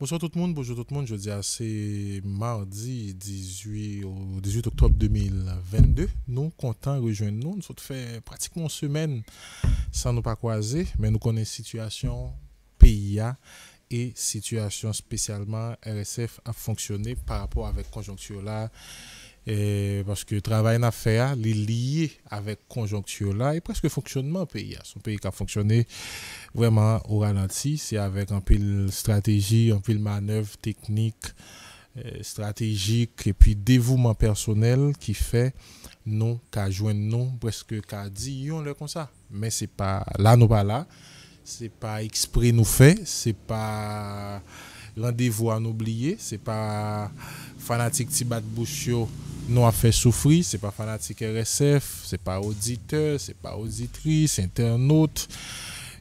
Bonsoir tout le monde, bonjour tout le monde. Je dis c'est mardi 18, au 18 octobre 2022. Nous, contents de rejoindre nous. Nous sommes fait pratiquement une semaine sans nous pas croiser, mais nous connaissons la situation PIA et situation spécialement RSF a fonctionné par rapport avec conjoncture là E, paske travay na fe a, li liye avèk konjonksyon la, e preske fonksyonman pe ya. Son peyi ka fonksyonne vèman ou ralanti, se avèk anpil strategi, anpil manev teknik, eh, strategik, epi devouman personel ki fe non ka jwen non, preske ka di yon lè kon sa. Men se pa la nou pa la, se pa ekspre nou fe, se pa... Randevou an oubliye, se pa fanatik tibat bouchyo nou a fe soufri, se pa fanatik RSF, se pa auditeur, se pa auditris, internaut,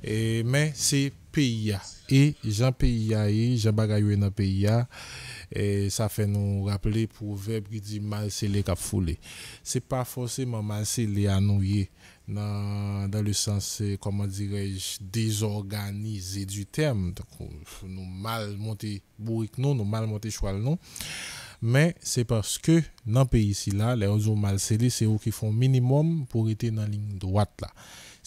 e, men se peyya e, jan peyya e, jan bagaywe nan peyya, e, sa fe nou rappele pou veb gidi mansele kap foule. Se pa fose mansele an nou ye. nan le sanse, koman direj, dezorganize du tem, tako nou mal monte bourik nou, nou mal monte chwal nou, men se paske nan peyi si la, le ouzo mal sèli, se ou ki fon minimum pou ete nan ling doat la.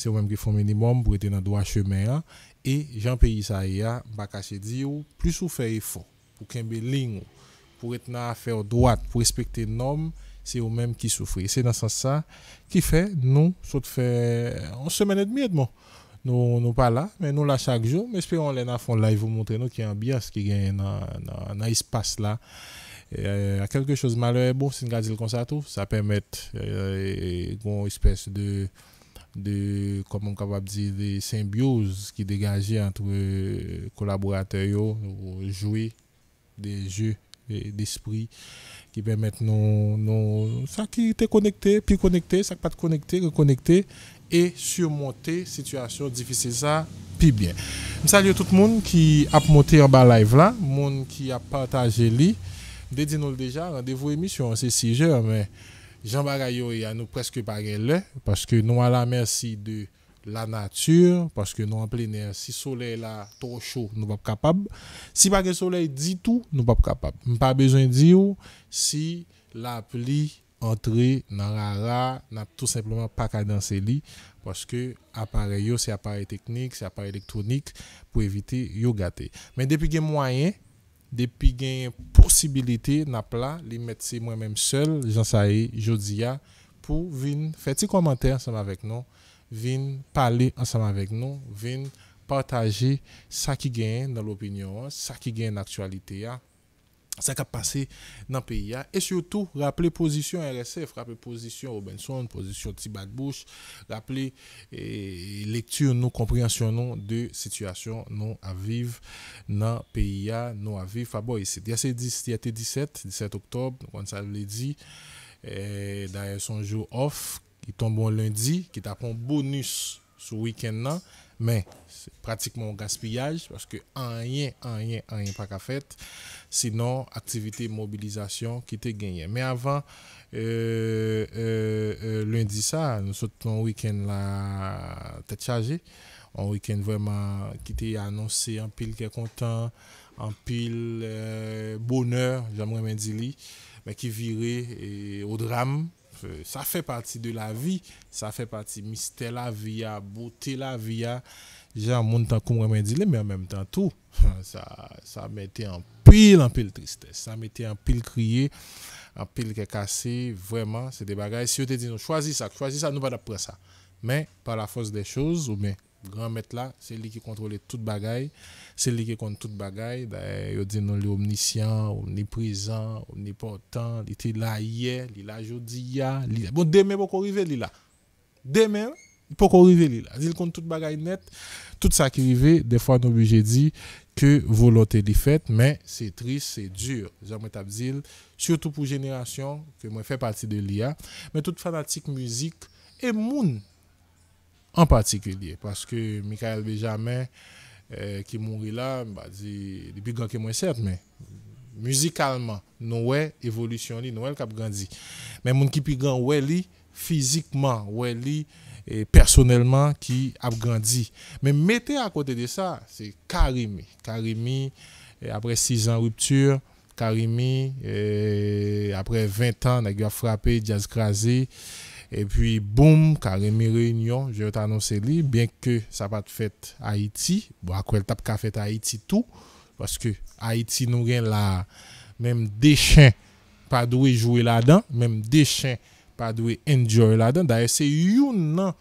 Se ou menm ki fon minimum pou ete nan doa chemen la, e jan peyi sa e ya, baka chediyo, plus ou feye fon, pou kenbe ling, pou ete nan afer doat, pou espekte nom, c'est eux-mêmes qui souffrent. C'est dans ce sens-là qui fait, nous, ça fait une semaine et demie, nous nous pas là, mais nous là chaque jour, mais espérons les là live vous montrer a un ambiance qui gagne dans dans espace là. Euh, quelque chose malheur bon c'est une de ça ça permet euh, une espèce de comment dire de symbiose qui dégageait entre euh, collaborateurs jouer des jeux d'esprit Ki bemet nou sa ki te konekte, pi konekte, sa pa te konekte, re konekte E surmonte situasyon difise sa pi bien Msal yo tout moun ki ap moti yon ba live la Moun ki ap partaje li Dedin nou l dejan, randevou emisyon, se si jè Jean Barayou yon nou preske parelle Paske nou ala mersi de la nature, parce que nous en plein air. Si le soleil est trop chaud, nous ne pas capables. Si le soleil dit tout, nous ne pas capables. pas besoin de dire si la entrée dans la rara n'a tout simplement pas qu'à dans lits, parce que l'appareil, c'est appareil technique, c'est un appareil électronique, pour éviter de gâter. Mais depuis que moyen, des moyens, depuis qu'il y a des possibilités, nous les mettre c'est moi-même seul, Jean-Saïe, pour venir faire des commentaires avec nous. vin pale ansama vek nou, vin partaje sa ki gen nan lopinyon, sa ki gen naktualite ya, sa ka pase nan peyi ya, e surtout, rappele pozisyon RSF, rappele pozisyon Robinson, pozisyon T-Bag Bush, rappele lektur nou komprehensyon nou de situasyon nou aviv nan peyi ya nou aviv. Fabo, yase 17, 17 Oktob, wansal le ah, bon, di, daye son jou off, ki ton bon lundi, ki ta pon bonus sou wikend nan, men, pratikman gaspillaj, paske anyen, anyen, anyen pa ka fèt, senon, aktivite, mobilizasyon, ki te genyen. Men avan, lundi sa, nou sot ton wikend la te tchaje, an wikend vèman, ki te anonsi an pil ke kontan, an pil euh, bonèr, jan mwen men di li, men ki vire, ou dram, ça fait partie de la vie, ça fait partie mystère la vie, à beauté la vie, genre mon temps dit mais en même temps tout ça ça mettait en pile en pile tristesse, ça mettait en pile crier, en pile qui est cassé, vraiment, c'est des bagages si on te dit choisis ça, choisis ça, nous pas prendre ça. Mais par la force des choses ou bien grand maître là, c'est lui qui contrôle toute bagaille, c'est lui qui compte toute bagaille. il ben, dit non, l'omniscient, omniprésent, omnipotent, il était là hier, il est là aujourd'hui, bon demain il arriver il est là. Demain il arriver il est là. Il compte toute bagaille net, tout ça qui arrive, des fois nous dit obligé dit que volonté est faite, mais c'est triste, c'est dur. J'aimerais surtout pour génération que moi fait partie de l'IA, mais toute fanatique musique et monde, en particulier. Parce que Michael Benjamin, euh, qui mourit là, bah, dit, depuis grand que moi, certes, mais musicalement, nous avons évolution, nous avons grandi. Mais mon qui plus grand, ouais, physiquement, ouais, et personnellement, qui a grandi. Mais mettez à côté de ça, c'est Karimi. Karimi, euh, après 6 ans rupture, Karimi, euh, après 20 ans, il a frappé, jazz crasé. Et puis, boum, carrément réunion, je vais t'annoncer bien que ça va te fait Haïti, bon, à quoi elle tape fait Haïti tout, parce que Haïti nous gagne là, même des pas doué jouer là-dedans, même des chiens, pas doué enjoy là-dedans. D'ailleurs, c'est une,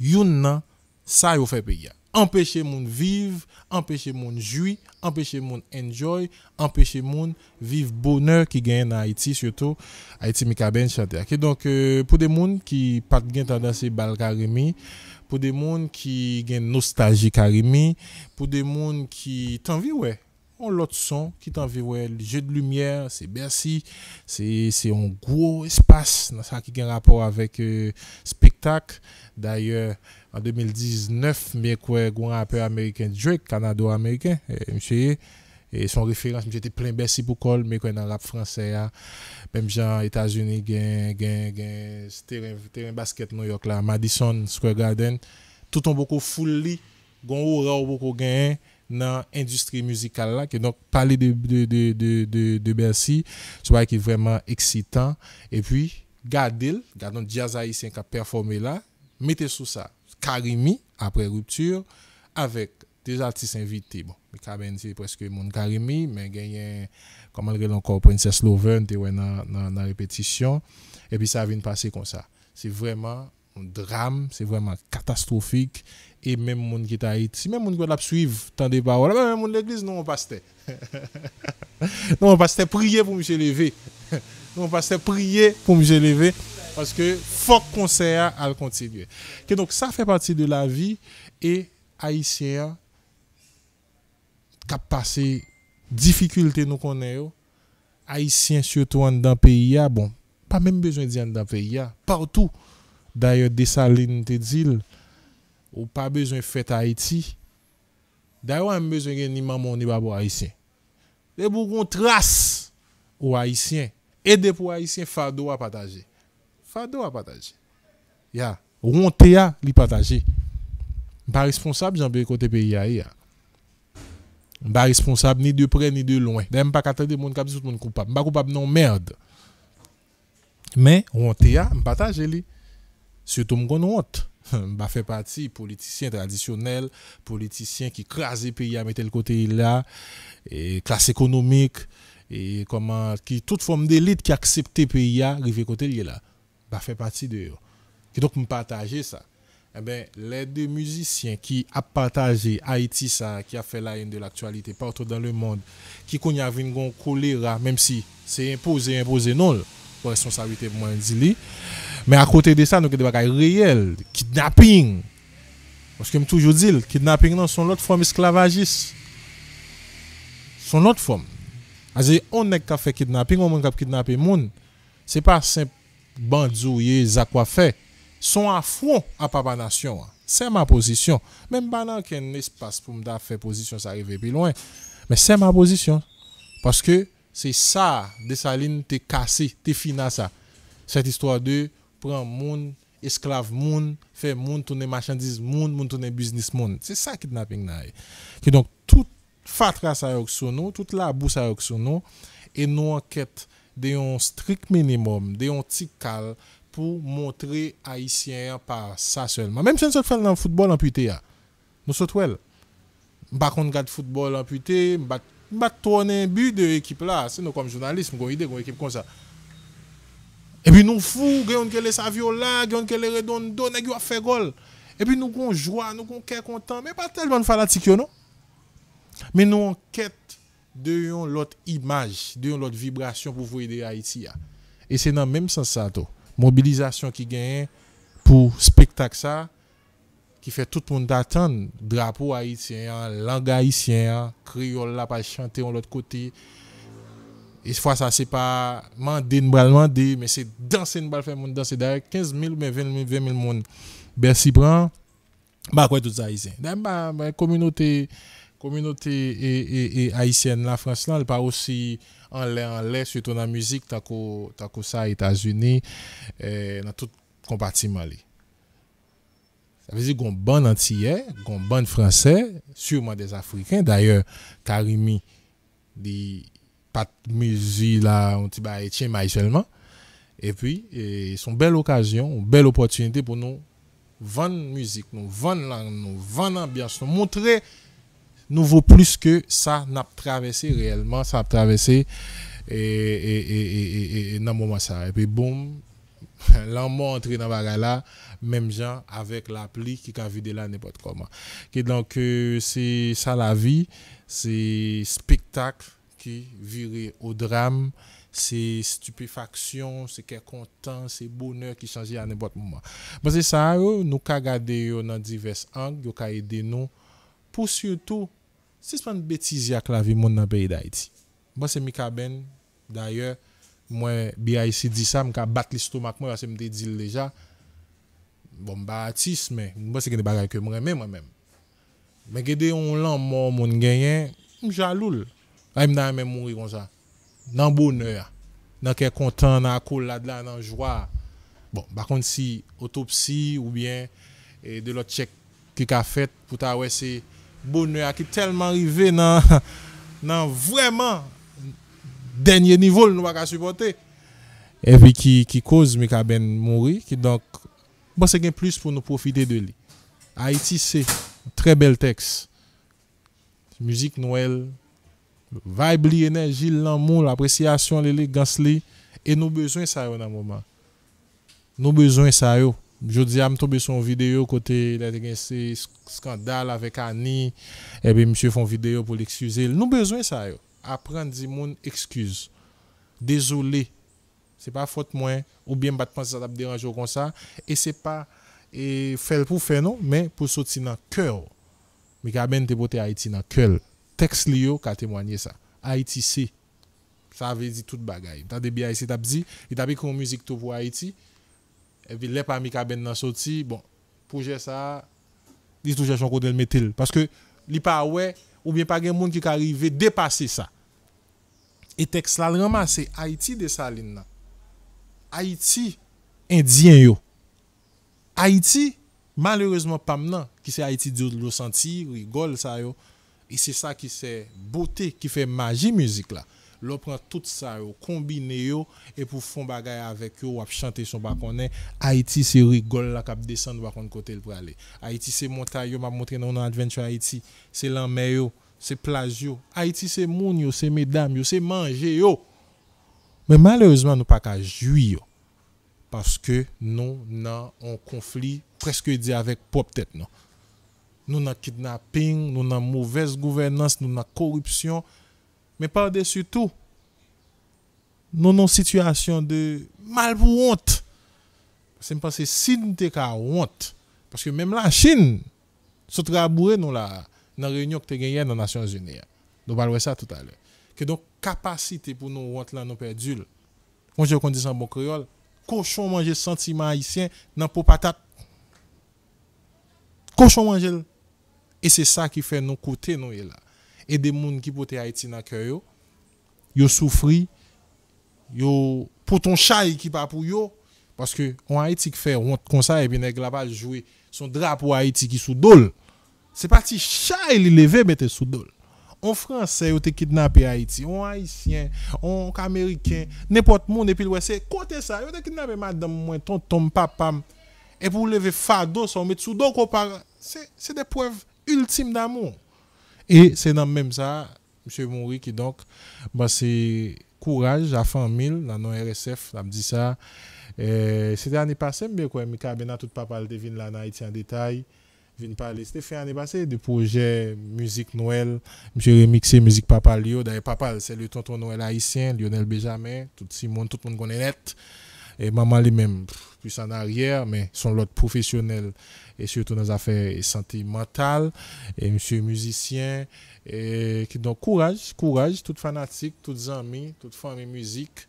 une, ça, il fait payer. empèche moun viv, empèche moun jwi, empèche moun enjoy, empèche moun viv bonèr ki gen a iti, syoto, a iti mika ben chate. Ake, donk euh, pou de moun ki pat gen tandansi bal ka remi, pou de moun ki gen nostaji ka remi, pou de moun ki tanvi wey, l'autre son qui t'environne. Le jeu de lumière, c'est Bercy, c'est un gros espace ça qui a un rapport avec le euh, spectacle. D'ailleurs, en 2019, bien quoi, un rappeur américain Drake, Canado-américain, euh, Et son référence, j'étais plein Bercy pour col, mais quoi dans rap français, hein. même genre États-Unis, gain, gain, gain, terrain, terrain basket New York là, Madison Square Garden, tout un beaucoup fully, gon aura beaucoup gain dans l'industrie musicale là que donc parler de de de de de, Bercy qui est vraiment excitant et puis garder gardons jazz haïtien qui a performé là mettez sous ça Karimi après rupture avec des artistes invités bon Kaben c'est presque mon Karimi mais il y a encore Princess Lover dans la répétition et puis ça vient passer comme ça c'est vraiment un drame, c'est vraiment catastrophique. Et même les gens qui sont à Haïti, même les gens qui la suivre, tant de paroles, même les gens de l'église, non, on pasteur. non, on pasteur, prier pour M. lever. non, on pasteur, prier pour M. lever Parce que faut conseil à le continuer. donc, ça fait partie de la vie. Et Haïtiens qui passé difficulté nous connaissons, Haïtiens surtout dans le pays, bon, pas même besoin de dire dans le pays, partout. D'ailleurs, des salines te dit, ou pas besoin de fête à Haïti. D'ailleurs, on a besoin de ni maman ni babo haïtien. pour qu'on trace aux haïtiens. Aider pour haïtiens, fado à partager. fado à partager. Ya, honte à li partager. Pas responsable, j'en peux côté pays ya. Pas responsable ni de près ni de loin. même pas qu'attendre monde cap tout monde coupable. Pas coupable non merde. Mais honte à partager li. Surtout mon honte. je fait partie politicien traditionnel, politiciens qui crase le pays à mettre le côté là, et classe économique, et comment, qui, toute forme d'élite qui accepte le pays à arriver côté là. Je fait partie de eux. donc, me partager ça. Eh bien, les deux musiciens qui a partagé Haïti, ça, qui a fait la haine de l'actualité partout dans le monde, qui connaît une choléra, même si c'est imposé, imposé non, pour responsabilité moins dit Men non, akote de sa nou ke debakay reyel. Kidnaping. Oske m toujou dil. Kidnaping nan son lot fom esklavagis. Son lot fom. Aze, on nek ka fe kidnapping. On moun kap kidnape moun. Se pa se bandzou ye zakwa fe. Son a fwon apapa nasyon. Se ma pozisyon. Men banan ken espas pou m da fe pozisyon se arrive pi loin. Men se ma pozisyon. Paske se sa de sa lin te kase. Te fina sa. Set istwa de... Prend monde, esclave monde, fait monde, marchandises, marchandise, monde, monde, tourne business C'est ça qui là. kidnapping. Donc, tout fatras a eu sur nous, toute la bousse a sur nous, et nous enquêtons de un strict minimum, de un petit cal pour montrer haïtien par ça seulement. Même si nous sommes dans le football amputé, hein. nous sommes dans le on le football amputé, nous on le but de l'équipe, nous comme journalistes, nous sommes une équipe comme ça. Et puis nous fous, nous avons les Saviola, nous avons les redondos, nous avons fait gol. Et puis nous avons joie, nous sommes contents, mais pas tellement de fanatiques, non? Mais nous en quête de l'autre image, de l'autre vibration pour vous aider à Haïti. Et c'est dans le même sens ça, mobilisation qui gagne pour spectacle ça, qui fait tout le monde attendre drapeau haïtien, langue haïtienne, créole là, pas chanter de l'autre côté. Et fois ça, c'est pas mandé, mandé, mais c'est danser, balle, faire monde danser. D'ailleurs, 15 000, mais 20 000, 20 000 monde. Bercy prend, bah quoi tout ça haïtien. D'ailleurs, bah, la bah, bah, communauté, communauté et, haïtienne, la France, là, elle pas aussi en l'air, en l'air, surtout dans la musique, tant que ça, États-Unis, eh, dans tout compartiment. Là. Ça veut dire qu'on bande antillais, qu'on bande français, sûrement des Africains. D'ailleurs, Karimi, des pas de musique là, on dit, bah, mais seulement. Et puis, c'est une belle occasion, une belle opportunité pour nous vendre musique, nous vendre nous vendre ambiance, nous montrer nous vaut plus que ça n'a traversé réellement, ça a traversé et, et, et, et, moment ça. Et puis, boum, l'amour entré dans la même gens avec l'appli qui a vidé là n'importe comment. qui donc, euh, c'est ça la vie, c'est spectacle qui virait au drame, c'est stupéfaction, c'est quel content, c'est bonheur qui change à n'importe moment. Mais c'est ça, nous ka dans divers angles, nous ka aidé nous pour surtout c'est pas une bêtise à la vie monde dans pays d'Haïti. Moi c'est Mika Ben d'ailleurs moi BIC dit ça, me battre l'estomac moi parce que me dit déjà bon bâtisse mais moi c'est des bagages que moi-même moi-même. Mais gade on lan mon monde gagnant, jaloux. Rien suis m'empêche de mourir comme ça. Dans le bonheur. Dans le content, dans la joie. Bon, par contre, si autopsie ou bien eh, de l'autre check qui a fait pour ta ouais c'est bonheur qui est tellement arrivé dans vraiment dernier niveau que nous avons su supporter. Et puis qui cause, mais ben qui a bien mouru. Donc, je c'est sais plus pour nous profiter de lui. Haïti, c'est un très bel texte. Musique Noël. Vibe énergie, l'amour, l'appréciation, l'élégance Et nous besoin ça en un moment. Nous besoin ça Je dis à me tomber sur une vidéo côté c'est scandale avec Annie et eh puis monsieur font vidéo pour l'excuser. Nous besoin ça yo. Apprendre du monde excuse. Désolé. C'est pas faute moi ou bien pas que ça déranger comme ça et c'est pas et faire pour faire non mais pour sortir dans cœur. Mais quand même t'es Haïti dans cœur texte li qui a témoigné ça. Haïti, c'est. Ça avait dit tout bagaille. T'as bien ici, t'as dit, il t'a écrit une musique tout pour Haïti. Et puis, les parmi qui ont sorti, bon, projet ça, ils touchent son côté le métal. Parce que, li pa ouais, ou bien pas gen monde qui ka arrivé dépasser ça. Et texte là, ramassé Haïti de Saline. Haïti, Indien yo. Haïti, malheureusement, pas maintenant, qui c'est Haïti de le sentir, rigole ça yo. Et c'est ça qui c'est beauté, qui fait magie musique là. L'on prend tout ça, combine et pour fond bagay avec yo, on chanter son bacon. Haïti, c'est rigole la cap descendre bakon côté le pour aller. Haïti, c'est montagne, m'a montré dans Adventure Haïti. C'est l'enmer c'est plage Haïti, c'est moun yo, c'est mesdames c'est manger Mais malheureusement, nous pas qu'à parce que nous, avons un conflit presque dit avec pop tête, non nous avons kidnapping, nous avons mauvaise gouvernance, nous avons corruption. Mais par-dessus tout, nous avons une situation de mal pour honte. C'est parce que si nous honte, parce que même la Chine, se nous là, dans la réunion que tu as dans les Nations Unies. Nous parlons ça tout à l'heure. Que donc, capacité pour nous honte là, nous perdus. Moi, je dis en bon créole, cochon manger sentiment haïtien dans peau patate. Cochon manger E se sa ki fe nou kote nou e la. E de moun ki pote Haiti nan kè yo, yo soufri, yo ton chay ki pa pou yo, paske an Haiti ki fe, an konsa e binek la pa joué, son drap ou Haiti ki sou c'est Se pati chay li leve bete sou dol. An Fransè yo te kidnapè Haiti, an Haitien, an Amerikèn, nepot moun epi lwè se, kote sa, yo te kidnapè madame mwen, ton tom papam, e pou leve fado son met sou do ko c'est se de ultime d'amour. Et c'est dans même ça, M. Moury qui donc, bah, c'est courage à famille, dans nos RSF, a dit ça. Euh, c'était l'année passée, bien quoi, Mika Bena, tout papa, le devine là en Haïti en détail, parler. C'était fait l'année passée de projet Musique Noël, M. remixé Musique Papa Lio. D'ailleurs, Papa, c'est le tonton Noël haïtien, Lionel Benjamin, tout le monde, tout le monde connaît net. E maman li men, plus an aryer, son lot profesyonel, et surtout nan afèr et santé mental, et msye müzisyen, et donc, kouraj, kouraj, tout fanatik, tout zami, tout fan mi müzik,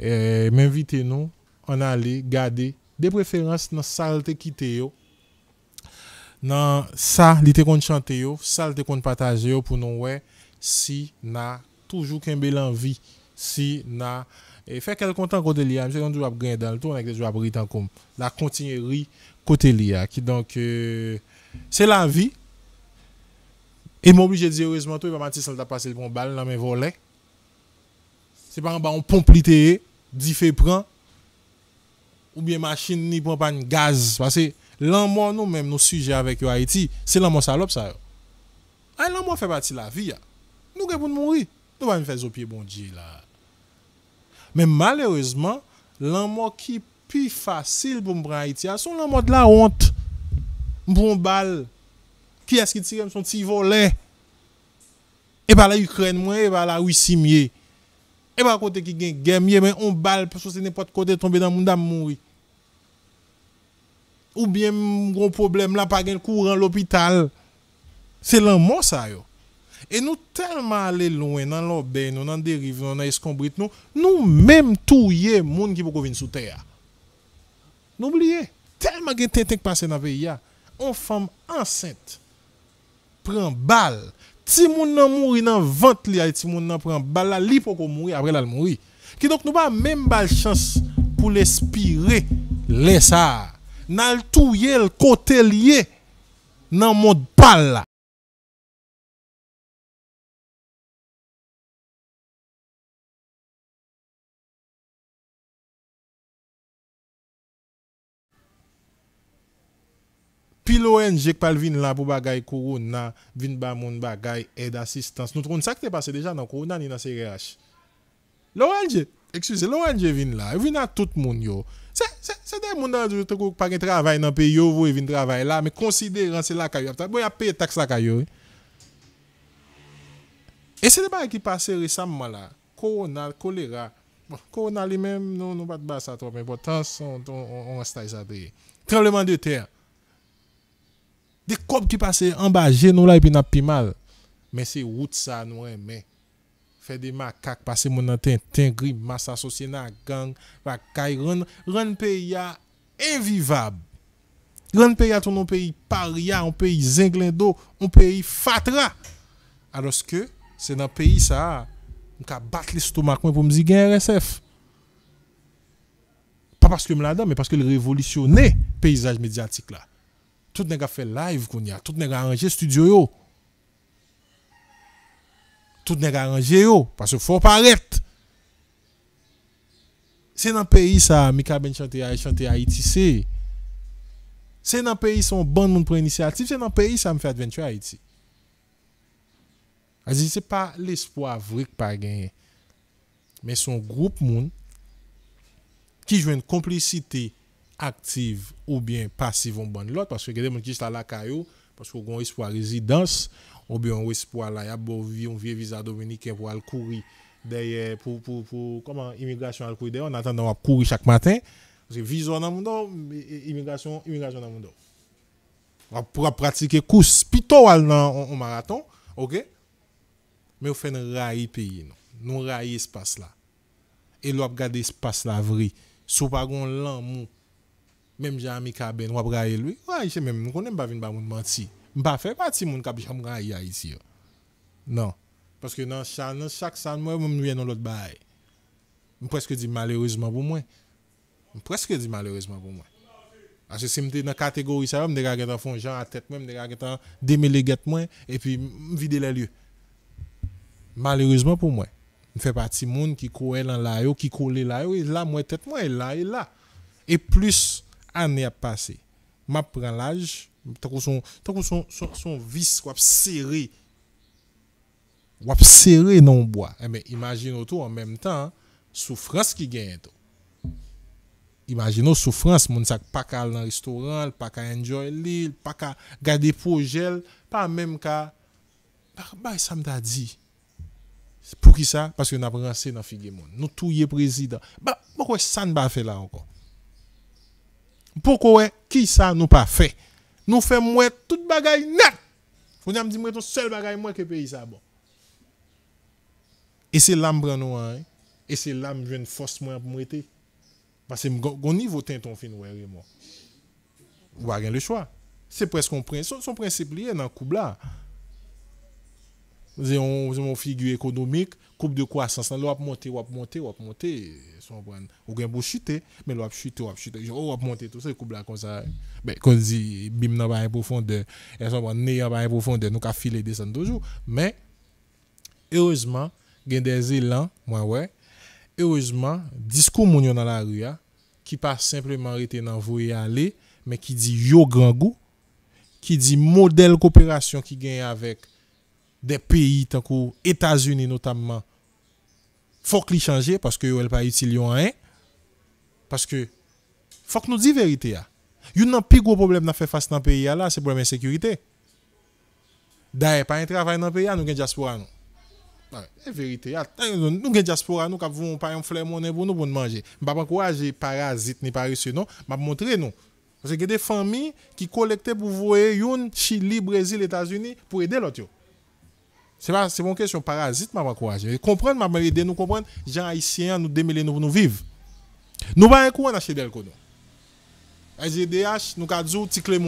m'invite nou, an alè, gade, de preferans nan sa l te kite yo, nan sa li te kont chante yo, sa l te kont pataje yo, pou nou wè, si nan toujou kembe lanvi, si nan Et fait quelques temps côté lia, monsieur on doit gagner dans le tour avec des joueurs britanniques, comme la continuerie côté lia donc c'est la vie. Et m'oblige de dire heureusement toi e Matisse t'a passé le bon balle dans mes volets. C'est pas un bas on pompe feux dit fait prend ou bien machine ni prend pas de gaz parce que l'amour nous même nos sujets avec Haïti, c'est l'amour salope ça. Ah l'amour fait partie de la vie. Nous devons mourir. Nous allons faire au pied bon Dieu là. Mais malheureusement, l'amour qui est plus facile pour moi pays, Haïti, c'est l'amour de la honte. Pour un balle, qui est-ce qui tire son petit volet Et par la ukraine crée moins, et par la russie est mieux. Et par côté qui gagne a mais on balle, parce que c'est n'importe de côté, tomber dans le monde à mourir. Ou bien, il gros problème, là pas courant l'hôpital. C'est l'amour, ça, yo. Et nous tellement allés loin dans l'obé, nous dans dérive, nous dans escombrit, nous, nous même touillons monde qui peut venir sous terre. N'oubliez, tellement que tintin qui passe dans la pays, on hein. femme enceinte prend balle. Si moun nan mouri nan vente li, si moun nan prend balle, li pour mourir après la mourir. Qui donc nous pas même balle chance pour l'expirer, laisse ça. Nal touye le côté lié dans monde balle Filo enje ek pal vin la pou ba gaye koron nan, vin ba moun ba gaye ed asistans. Nou troun sa ki te pase deja nan koron nan yi nan seryash. Lo anje, eksuse, lo anje vin la, vin nan tout moun yo. Se dey moun dan jou te kouk pa gen travay nan pe yo vo yi e vin travay la, me konsideran se la kayo ap ta, bo ya pe taks la kayo. E se de ba yi ki pase resamman la, koron nan, kolera, bon, koron nan li menm nou bat basa tropen, potans, on astay sa dey. Trebleman dey tey an. de kob ki pase an ba jen nou la epi napi mal. Men se wout sa nou en men. Fè de makak pase moun an ten tingri, mas asosye nan gang, wak kay ren, ren pe ya envivab. Ren pe ya ton an pe yi paria, an pe yi zenglendo, an pe yi fatra. Aroske, se nan pe yi sa, mka bat le stoma kwen pou mzi gen RSF. Pa paske mladan, me paske le revolisyonè peyzaj mediatik la. Tout n'est a fait live a. tout n'est a arrangé studio yo. Tout n'est a arrangé yo parce que faut arrêter. C'est dans le pays ça Mika Ben chanter a chanter Haïti c'est. C'est dans le pays son bon monde pour initiative, c'est dans le pays ça me fait adventure Haïti. Ce n'est pas l'espoir de que pa genye. Men son group moun ki une complicité active ou bien passive en bonne l'autre parce que des gens qui sont à la caillou parce qu'on a espoir résidence ou bien on espoir là y a beau on vieux visa dominicain pour aller courir derrière pour pour pour comment immigration aller courir derrière on attendant on courir chaque matin parce que visa dans monde immigration immigration dans monde on pourra pratiquer course plutôt en marathon OK mais on fait un rail pays non on rail espace là et l'on regarder espace là vrai sous pas grand l'amour même Jean-Mi Kaben, wap lui. je sais même, nous pas vin ba moun menti. pas fait partie moun kap de raye ici. Non. Parce que dans chaque salle, moi, je suis dans l'autre bail. Je presque dit malheureusement pour moi. presque dit malheureusement pour moi. Parce que si je dans catégorie, ça, faire fond gens à tête, je dans et puis vider les lieux. Malheureusement pour moi. Je partie de monde qui coule dans la qui coule là, là, moi, tête moi, là, et là. Et plus, année a passé. M'a prend l'âge, tant qu'on son, son, son, son vis ou serré. serré non bois. mais eh ben, imaginez tout en même temps souffrance qui gagne tout. Imagine souffrance mon sac pas qu'à dans restaurant, pas qu'à enjoy l'île, pas qu'à garder gel, pas même qu'à bah, bah ça me dit. Pour qui ça Parce que nous avons rancé dans figure Nous touillons président. Bah, pourquoi ça ne pas faire là encore pourquoi qui ça nous pas fait Nous fait moins toute bagaille net. Vous avez dit moi ton seul bagaille moi que pays ça bon. Et c'est l'âme nous hein, hein? et c'est l'âme jeune force moi pour m'arrêter. Parce que mon niveau ton fin ouais moi. Ou rien le choix. C'est presque un principe, son principe lié dans le là figure économique, coupe de croissance, l'on va monter, on va monter, va monter. Ou bien vous chuter, mais l'on va chuter, oh, on va tout ça, coupe là comme ça. Mais ben, quand bim, profondeur, profondeur, nous avons filé descendre toujours. Mais, heureusement, il des élans, moi, ouais. Heureusement, discours moun dans la rue, qui pas simplement arrêter vous aller, mais qui dit yo grand goût, qui dit modèle coopération qui gagne avec des pays tant que États-Unis notamment faut qu'ils changent parce que n'ont pas utile rien parce que faut que nous disions la vérité Il a plus gros problème n'a fait face dans le pays là c'est problème de sécurité d'ailleurs pas un travail dans le pays nous une diaspora nous la vérité nous une diaspora nous qui vont pas un fleur monnaie pour nous pour manger pas encourager parasite ni je non m'a montrer nous parce que des familles qui collectent pour voyer une Chili Brésil États-Unis pour aider l'autre c'est pas, c'est mon question parasite, m'a et Comprendre, m'a aider nous comprendre, gens haïtiens, nous démêler, nous, nous vivre. Nous pas un courant dans chez Delco, non. SGDH, nous avons dit, clé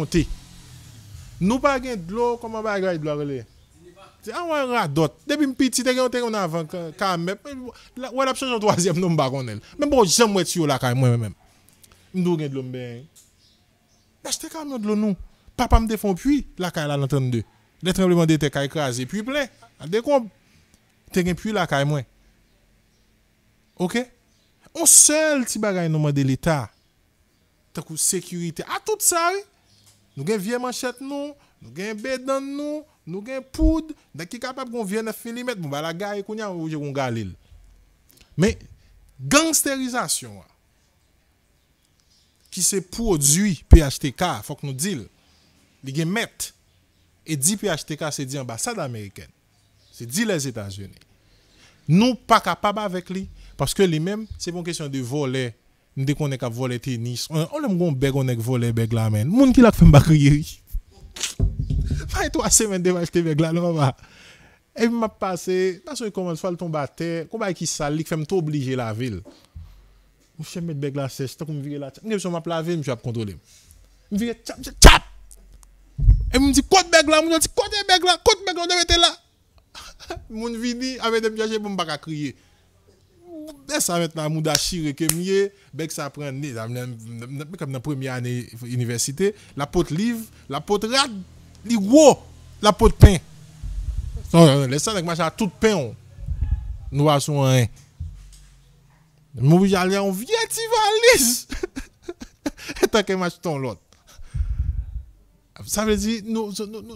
Nous pas de l'eau, comment pas de l'eau, Ah ouais, radot. Depuis petit, t'es on avant, quand même. Ouais, la change en troisième, non, pas Même bon, j'aime moi sur la caille, moi-même. Nous avons de l'eau, ben. Acheter quand même de l'eau, nous. Papa me défend puis la caille, là, l'entendre deux. Les tremblements de terre, écrasé, puis plein. Ah, A de kon, te gen pu la kay mwen. Ok? On sel ti bagay nou man de l'Etat. Takou sekurite. A tout sa, nou gen vye manchet nou, nou gen bedan nou, nou gen poud, de ki kapap kon vye ne filimet, mou bala gaye kon nyan ou je kon galil. Me, gangsterizasyon wa, ki se produi PHTK, fok nou dil, li gen met, e di PHTK se di an basad Ameriken. C'est dit les États-Unis. Nous pas capables avec lui parce que lui-même, c'est une question de voler. Nous est qu'à voler tennis. On le un bègue, on qu'à voler bègue la main. Moun qui l'a fait m'bakrier. Pas trois semaines de m'acheter bègue là, Et m'a passé, parce que comment soit le à terre, qui qui fait t'obliger la ville. Je vais mettre vire la tchap. Je je suis vire tchap, tchap, suis la, la, moun vini, des dem pour pou mbaka kriye. Mwen sa vet ça maintenant, ke mye, bek sa prend ne, comme la première année université la pote livre, la pote rad, li wo, la pote pain Son, lè avec nek tout pain on. a son rien eh. mon mwen jale en vie ti tant que que ton lot. Ça veut dire, nous,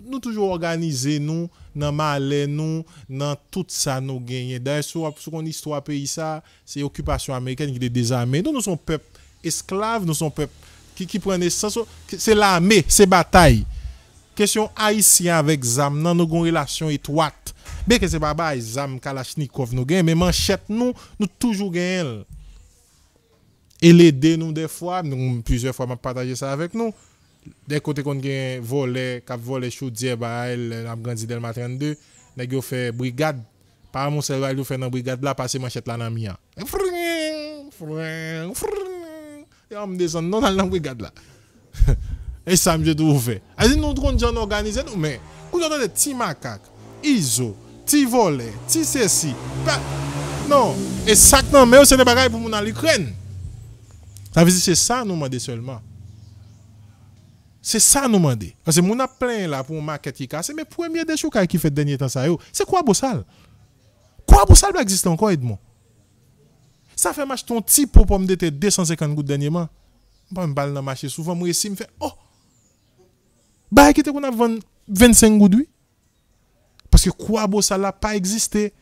nous, toujours organisés, nous, dans malais, nous, dans tout ça, nous gagnons. D'ailleurs, sur, a une histoire pays, ça, c'est l'occupation américaine qui est désarmée. Nous, nous sommes peuple esclaves, nous sommes peuple qui, qui prend sens C'est l'armée, c'est bataille. Question haïtien avec ZAM, nous avons une relation étroite. Bien que ce n'est pas ZAM, Kalachnikov, nous gagnons, mais manchette, nous, nous toujours Et l'aider, nous, des fois, nous, plusieurs fois, m'a partagé ça avec nous des côtés qu'on a volé, cap volé chaudière bail, n'a grandi Delma 32, nèg yo fait brigade. Par mon cerveau, yo fait dans brigade là passer manchette là dans Mia. Yo me descend non dans la brigade là. Et ça me trouve fait. Allez nous on gens organiser nous mais quand on des petits iso, petits voler, petits ceci. Non, et ça non mais c'est des bagages pour mon à l'Ukraine. Ça veut dire c'est ça nous demander seulement. C'est ça nous demander. Parce que nous avons plein là pour market qui casse, mais premier choses qui fait dernier temps ça c'est quoi Bossal Quoi Bossal exister encore Edmond Ça fait match ton type pour pomme de 250 gouttes dernièrement. Pas me balle dans marché souvent moi ici me fait oh. Bah qui qu'on a 25 gouttes oui. Parce que quoi Bossal n'a pas existé.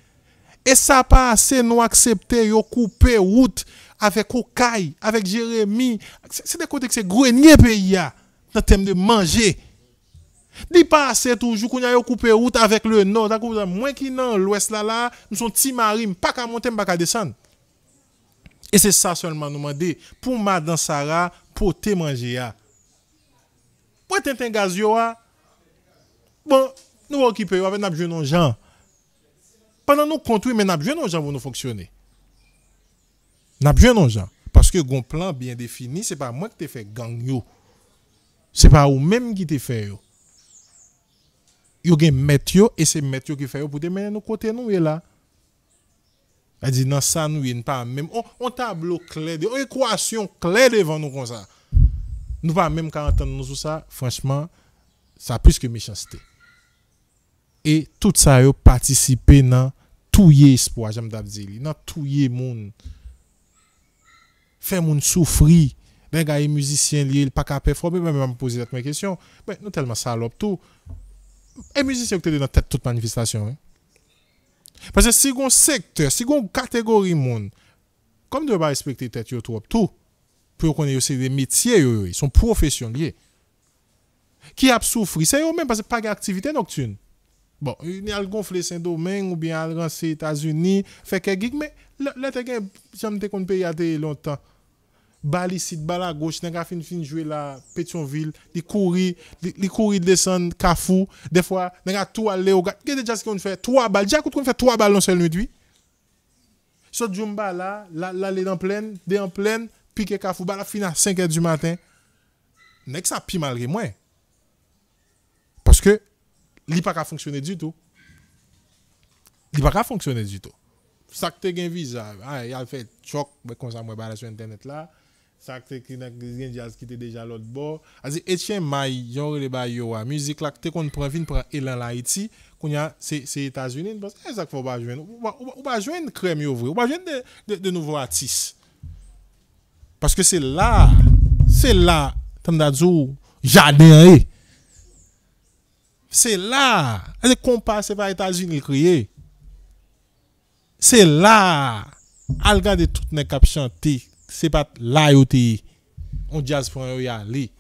Et ça pas assez nous accepter yo couper route avec Okaï, avec jérémie C'est des côtés que c'est grenier pays là dans le thème de manger. Dis pas assez toujours qu'on a coupé route avec le nord. Moi qui dans l'ouest là, là, nous sommes petits maris, pas qu'à monter, pas qu'à descendre. Et c'est ça seulement nous demander pour Madame Sarah, pour te manger. Pour te gaz bon, nous occupons avec nous nos gens. Pendant nous construisons, mais de nos gens pour nous fonctionner. Nous nos gens. Parce que le plan bien défini, ce n'est pas moi qui te fait gang c'est pas vous-même qui te fait yo yo gen met yo et c'est met yo qui fait yo pour te mener à côté nous et là elle dit non ça nous n'est pas même on, tableau clair une équation claire devant nous comme ça nous pas même quand entendre nous sur ça franchement ça plus que méchanceté et tout ça yo participer dans touyer espoir j'aime dire dans touyer monde faire monde souffrir ben gars, musicien, il pas qu'à performer, même me poser cette question. Ben, nous tellement salope tout. Et musiciens qui dans la tête toute manifestation. Hein? Parce que si on secteur, si on catégorie monde, comme de pas respecter tête yo trop tout, pour qu'on ait aussi des métiers, ils sont professionnels. Qui a souffri, c'est eux-mêmes parce que pas d'activité nocturne. Bon, il y a le gonflé Saint-Domingue ou bien les aux États-Unis, fait que mais là, tu as compte pays longtemps bal ici, bal à gauche, n'a pas fin jouer la Pétionville, il li, il courir descendre Kafou des fois, n'a tout aller au gars. Qu'est-ce déjà ce qu'on fait Trois balles, déjà qu'on fait trois balles dans seule nuit. So Jumba là, là là les en pleine, dès en pleine, piquer Kafou bal la fin à 5h du matin. N'est que ça pi malgré moi. Parce que li pas qu'à fonctionner du tout. Li pas qu'à fonctionner du tout. Ça que tu as visa, ah, il a fait choc mais comme ça moi sur internet là. Sakte ki nan gen jazz ki te deja lot bo. Azi Etienne May, yon rele ba yo ah. musique Muzik lak te kon pran vin pran elan la iti. Kon ya se, se unis Bas, e ça fwa ba jwen. Ou ba, ou ba jwen krem yo vwe. Ou ba jwen de, de, de nouvo atis. Paske se la, se la, tam da djou, jaden e. Eh. Se la, azi kompa se pa unis kriye. Se la, al gade tout ne kap chante c'est pas là où tu on jazz pour aller.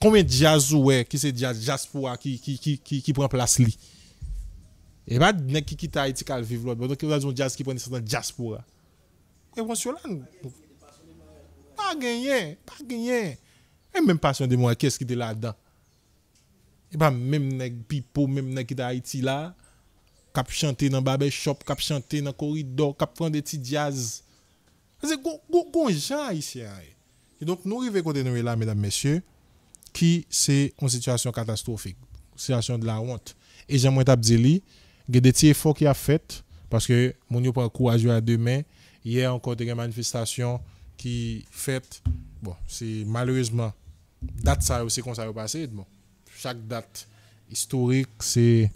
Combien de jazz ouais qui c'est jazz jazz pour qui qui qui qui, qui prend place li. Et pas nek qui quitte Haïti qu'à vivre l'autre. Donc il y a jazz qui prend une jazz pour. Et bon sur là pas gagné, pas gagné. Et même pas son de moi qu'est-ce qui était là-dedans. Et pas même nek pipo même nek qui Haïti là cap chanter dans shop cap chanter dans corridor, cap prendre des petits jazz. C'est un gens ici. Hein. Et donc, nous arrivons côté continuer là, mesdames, messieurs, qui c'est une situation catastrophique, une situation de la honte. Et j'aimerais dire que des efforts qui a fait, parce que mon n'a pas courage à demain. Hier encore, il y a des manifestation qui fait, bon, c'est malheureusement, date ça aussi qu'on passé. chaque date historique, c'est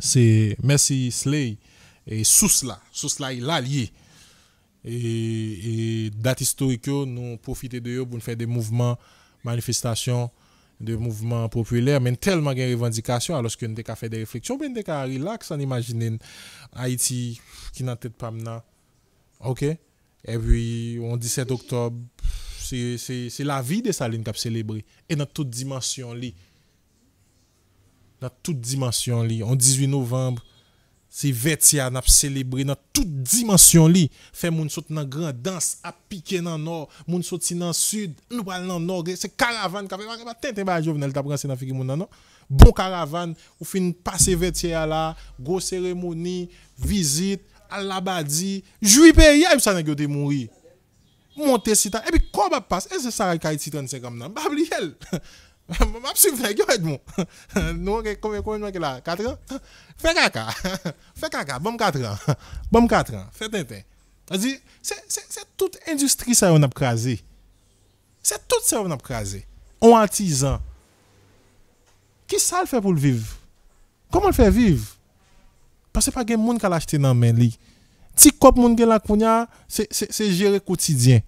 c'est merci Slay et sous cela, sous cela il lié E, e dati storikyo nou poufite de yo pou nou fè de mouvman, manifestasyon, de mouvman popüler men telman gen revandikasyon aloske nou dek a fè de refleksyon. Ben dek a relax an imaginen Haiti ki nan tèt pamna. Ok? E vwi, on 17 oktob, se la vi de salin kap selebri. E nan tout dimansyon li. Nan tout dimansyon li. On 18 novembre. C'est veti an ap célébré dans tout dimensyon li. fait moun sot nan dans, ap pike nan nor, moun nan sud, nou nan se caravane, ka ba jovenel tap nan fiki moun nan Bon caravane, ou fin pase veti an la, go seremoni, visite, alabadi, juipé. pe ya yon sanan que te mouri. Monte sitan, pas, e se saray je suis un peu plus Combien de temps est-ce que tu as fait? 4 ans? Fais caca. Fais caca. Bon 4 ans. Bon 4 ans. Fais tintin. C'est toute l'industrie qui a été créée. C'est toute l'industrie qui a été créée. On a 10 ans. Qui ça le fait pour le vivre? Comment le faire vivre? Parce que ce n'est pas un monde qui a dans la main. Si tu as fait un monde qui la main, c'est gérer le quotidien.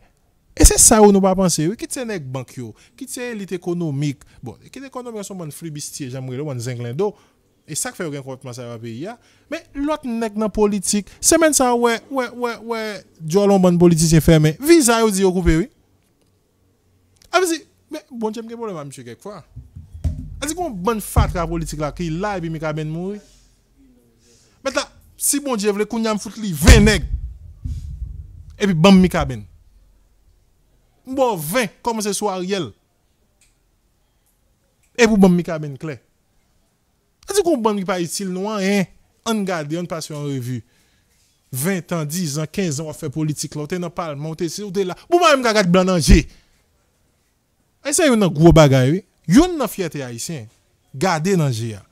E se sa yo nou pa panse yo, ki te nek bank yo, ki te lit ekonomik, bon, e ki te ekonomik an son man flubistie jan mwile wan zenglen do, e sak feyo gen kwa pman sa yo api ya, men lot nek nan politik, semen sa wè, wè, wè, wè, wè, jolon ban politik yen fè men, vi sa yo di yo koupè yo. A vizi, men, bon jem gen pwoleman msye kek fwa. A zi kon ban fat ka politik la ki la ebi mika ben mwou. Met la, si bon jem le koun yam fout li, ve neg, ebi bam mika ben. bon 20, comme c'est soit Ariel. Et pour bon Mika Benclay. C'est qu'on bon qui pas utile non hein. On garde, on passe en revue. 20 ans, 10 ans, 15 ans, on fait politique là, on est dans le parlement, on est là. Pour moi, je regarde blanc danger. Et ça, c'est un gros bagage. Yon nan fierté haïtien. Gardez danger. Hein.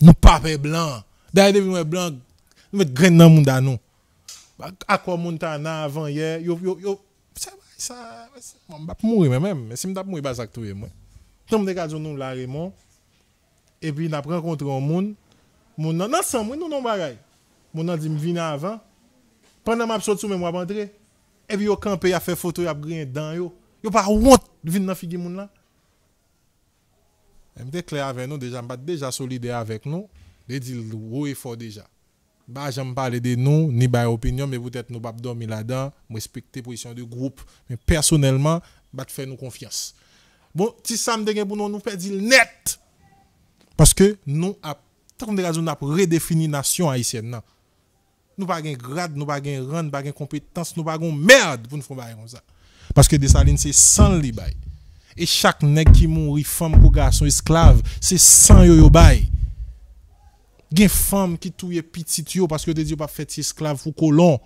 Nous pas blanc. D'ailleurs, nous blanc, nous mettons grain dans le monde à nous. Bah, à quoi Montana avant hier, yo yo Sa, mwen bap mouye men men, se mwen bap mouye bazak touye mwen. Tam mwen dek adyon nou la remon, epi nap renkontre an moun, moun nan nasan mwen nou nan baray. Moun nan di m vin avan, pandan map sotou men mwa bandre, epi yo kampe ya fe fotoy ap griyen dan yo, yo pa wot vin nan figi moun la. E mwen dek lè aven nou, mwen bat deja solide aven nou, lè di lou ou e fo deja. ne bah, parle pas de nous ni bah opinion mais peut-être nous pas dormir là-dedans respecter position de groupe mais personnellement bah faire nous confiance bon si ça me pour nous nous dire net parce que nous avons tant de raisons redéfinir la nation haïtienne non nous pas gain grade nous pas gain rang pas gain compétence nous pas gain merde pour nous faire pas comme ça parce que des salines, c'est sans li et chaque nèg qui mourit femme pour garçon esclave c'est sans yoyo yo a des ki touye sont yo parce de diyo pa pas esklav ou kolon.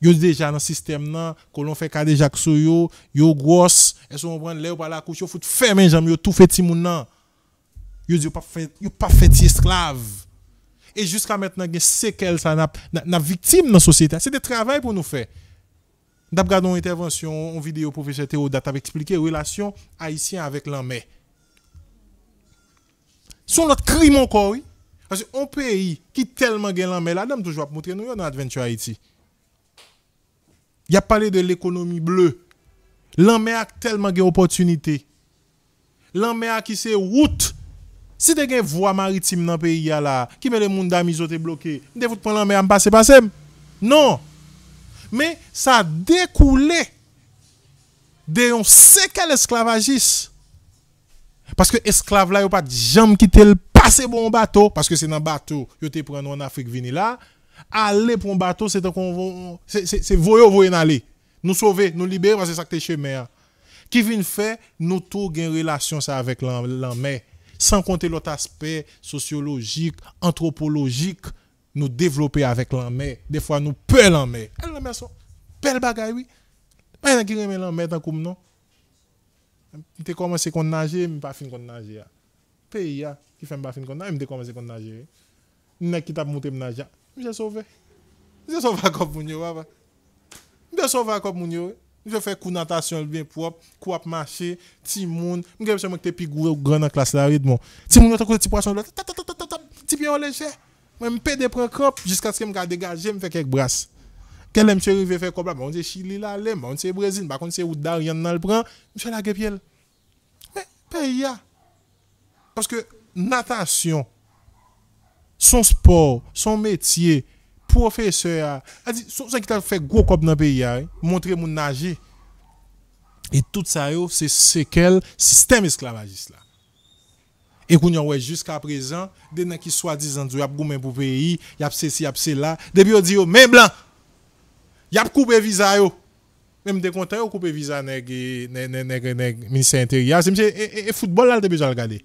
Yo deja nan sistem nan, kolon fe kade sou yo, yo mwen pren le ou la kouch, yo foute fe yo tou moun nan. Yo diyo pa, yo pa Et esklav. maintenant gen sekel sa nap, n'a victime viktim société. C'est Se de pour nous faire. fe. Dap gade yon intervensyon, yon professeur Theodat ap notre relasyon Haitien avek oui. Parce qu'on pays qui tellement gagne mais la dame toujours pour montrer nous dans Adventure Haïti. Il a parlé de l'économie bleue. L'anmè a tellement gagne opportunité. L'anmè a qui c'est route. Si tu as voie maritime dans le pays là, qui met les monde d'amis te bloqué, tu vous prendre l'anmè à passer passer. Non. Mais ça a découlé de un séquel esclavagiste. Parce que esclave là, il pas de jambe qui le passer bon bateau, parce que c'est dans bateau, yo te prendre en Afrique venir là, aller pour un bateau, c'est un convoi, c'est voyo voyo aller. Nous sauver, nous libérer, parce que c'est ça que t'es chemin. Qui vient faire, nous tous une relation ça avec l'en mer. Sans compter l'autre aspect sociologique, anthropologique, nous développer avec l'en mer. Des fois, nous peur l'en mer. Eh, l'en mer, ça. belle bagaille, oui. Il Pas qui remet l'en mer dans comme non. T'es commencé qu'on nager, mais pas fini qu'on nager. Hein. Pe ya, ki fè mba fin kon, nan mde kon mese kon nanje. Nè ki tap moutè mnanja. Mwen jè sove. Mwen jè sove akop moun yo. Mwen jè sove akop moun yo. Mwen jè fè kou natasyon lwen prop. Kou ap mache. Ti moun. Mwen gèp se mwen ki te pi goure wou gran nan klase la rid. Ti moun yo tako te ti prasyon lwen. Ta ta ta ta ta ta. Ti pyon leche. Mwen mwen pè de prasyon lwen. Jiska skè mwen ka degaje. Mwen fè kek bras. Kè lè mse rive fè kou blan. Mwen jè chili lalè Parce que natation, son sport, son métier, professeur, c'est ça qui t'a fait gros comme dans le pays, hein, montrer mon nager. Et tout ça, c'est ce qu'est le système esclavagiste. Là. Et qu'on y a jusqu'à présent, des gens qui soient disant, il y a pour pour pays, il y a ceci, il y a cela. Depuis, on dit, mais blanc, il y a coupé visa. Même des comptes, il y a coupé visa, ministère intérieur. et le football, là, le début, je regarder.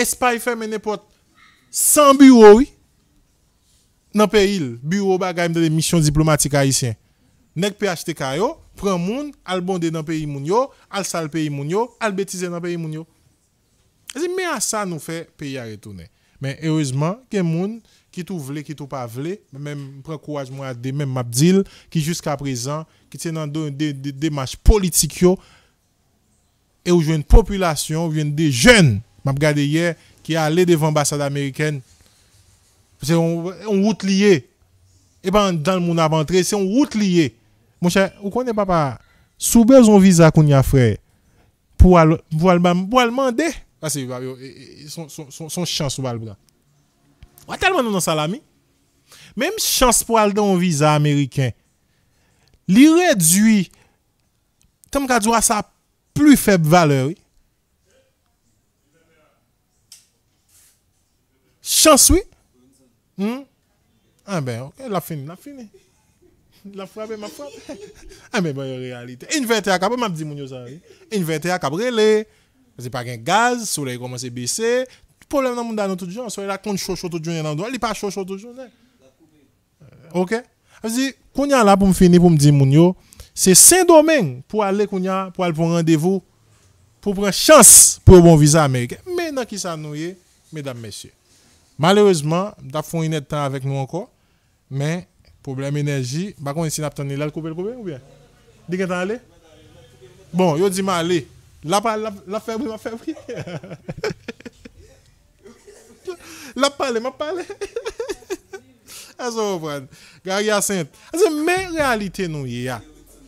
Et ça ne fait pas une sans bureau, oui, dans le pays. Le bureau va gagner dans missions diplomatiques haïtiennes. nest peut acheter que le PHTK prend des gens, dans le pays, ils vont dans le pays, ils vont dans le pays. Ils vont dire, ça nous fait payer à retourner. Mais heureusement, il y a qui tout veulent, qui tout veulent pas, mais même prendre le de même Abdil, qui jusqu'à présent, qui tient dans des matchs politiques, et où une population viennent des jeunes m'a regardé hier, qui est allé devant l'ambassade américaine. C'est une route liée. Et eh bien, dans le monde avant c'est une route liée. Mon cher, vous connaissez, papa, sous besoin visa qu'on y a fait pour aller demander, parce que eh, eh, son, son, son, son chance pour le bras. tellement dans salami. Même chance pour aller dans un visa américain, il réduit, tant qu'à dire ça, plus faible valeur. Chance, oui. Hmm? Ah ben, ok, la fin la fin La frappe, ma frappe. ah ben, en réalité. Inverter à capable, m'a dit mon ça. Inverter à cabrele. C'est pas qu'un gaz, le soleil commence à baisser. Problème dans le monde dans tout le jour. Soleil a compte chaud, chaud tout le jour, il endroit. pas chaud, chaud tout le jour. Ok? Je qu'on y a là pour me finir, pour me dire mon c'est Saint-Domingue pour aller, qu'on y a, pour aller pour rendez-vous, pour prendre chance pour un bon visa américain. Mais qui ça nous mesdames, messieurs? Malereseman, da foun yon etan avek nou anko, men, problem enerji, bakon yon sinap tani lal koube l koube oubyen? Dik entan ale? Bon, yo di ma ale. La pale, la febri, ma febri. La pale, ma pale. Aso, wan. Gaya sent. Ase, men realite nou ye ya.